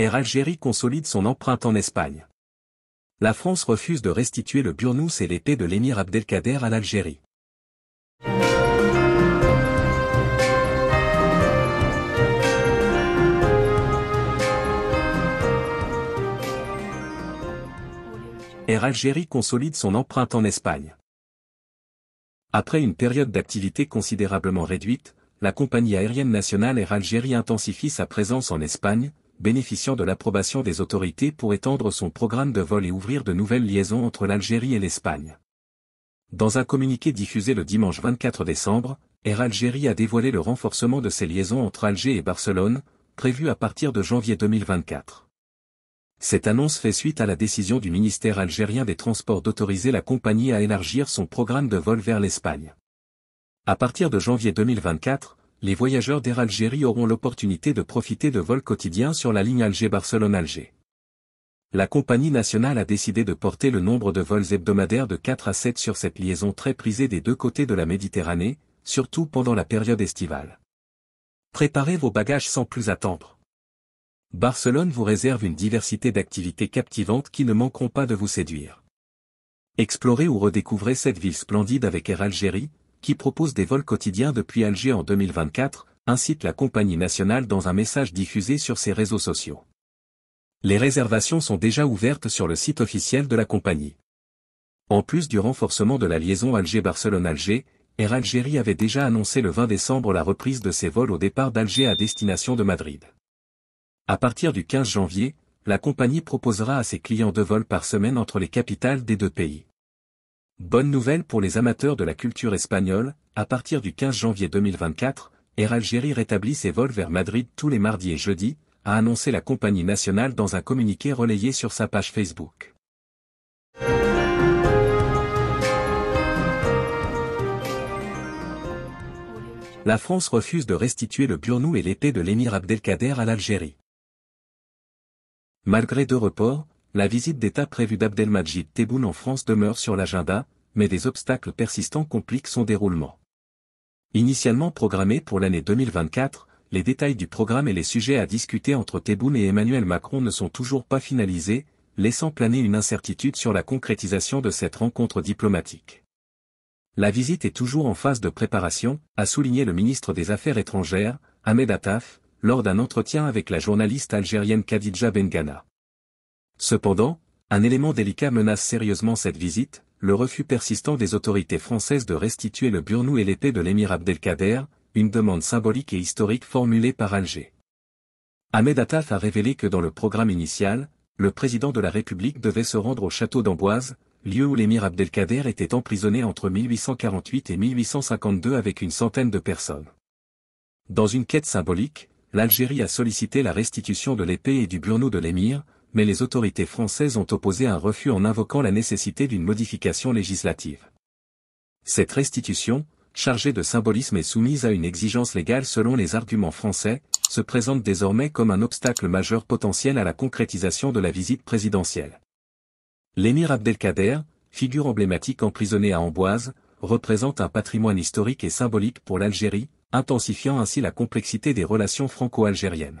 Air Algérie consolide son empreinte en Espagne. La France refuse de restituer le burnous et l'épée de l'émir Abdelkader à l'Algérie. Air Algérie consolide son empreinte en Espagne. Après une période d'activité considérablement réduite, la compagnie aérienne nationale Air Algérie intensifie sa présence en Espagne, bénéficiant de l'approbation des autorités pour étendre son programme de vol et ouvrir de nouvelles liaisons entre l'Algérie et l'Espagne. Dans un communiqué diffusé le dimanche 24 décembre, Air Algérie a dévoilé le renforcement de ses liaisons entre Alger et Barcelone, prévu à partir de janvier 2024. Cette annonce fait suite à la décision du ministère algérien des Transports d'autoriser la compagnie à élargir son programme de vol vers l'Espagne. À partir de janvier 2024, les voyageurs d'Air Algérie auront l'opportunité de profiter de vols quotidiens sur la ligne Alger-Barcelone-Alger. La compagnie nationale a décidé de porter le nombre de vols hebdomadaires de 4 à 7 sur cette liaison très prisée des deux côtés de la Méditerranée, surtout pendant la période estivale. Préparez vos bagages sans plus attendre. Barcelone vous réserve une diversité d'activités captivantes qui ne manqueront pas de vous séduire. Explorez ou redécouvrez cette ville splendide avec Air Algérie, qui propose des vols quotidiens depuis Alger en 2024, incite la compagnie nationale dans un message diffusé sur ses réseaux sociaux. Les réservations sont déjà ouvertes sur le site officiel de la compagnie. En plus du renforcement de la liaison Alger-Barcelone-Alger, Air Algérie avait déjà annoncé le 20 décembre la reprise de ses vols au départ d'Alger à destination de Madrid. À partir du 15 janvier, la compagnie proposera à ses clients deux vols par semaine entre les capitales des deux pays. Bonne nouvelle pour les amateurs de la culture espagnole, à partir du 15 janvier 2024, Air Algérie rétablit ses vols vers Madrid tous les mardis et jeudis, a annoncé la compagnie nationale dans un communiqué relayé sur sa page Facebook. La France refuse de restituer le Burnou et l'été de l'émir Abdelkader à l'Algérie. Malgré deux reports, la visite d'État prévue d'Abdelmajid Tebboune en France demeure sur l'agenda, mais des obstacles persistants compliquent son déroulement. Initialement programmé pour l'année 2024, les détails du programme et les sujets à discuter entre Tebboune et Emmanuel Macron ne sont toujours pas finalisés, laissant planer une incertitude sur la concrétisation de cette rencontre diplomatique. La visite est toujours en phase de préparation, a souligné le ministre des Affaires étrangères, Ahmed Attaf, lors d'un entretien avec la journaliste algérienne Khadija Bengana. Cependant, un élément délicat menace sérieusement cette visite, le refus persistant des autorités françaises de restituer le Burnou et l'épée de l'émir Abdelkader, une demande symbolique et historique formulée par Alger. Ahmed Attaf a révélé que dans le programme initial, le président de la République devait se rendre au château d'Amboise, lieu où l'émir Abdelkader était emprisonné entre 1848 et 1852 avec une centaine de personnes. Dans une quête symbolique, l'Algérie a sollicité la restitution de l'épée et du burnou de l'émir, mais les autorités françaises ont opposé un refus en invoquant la nécessité d'une modification législative. Cette restitution, chargée de symbolisme et soumise à une exigence légale selon les arguments français, se présente désormais comme un obstacle majeur potentiel à la concrétisation de la visite présidentielle. L'émir Abdelkader, figure emblématique emprisonnée à Amboise, représente un patrimoine historique et symbolique pour l'Algérie, intensifiant ainsi la complexité des relations franco-algériennes.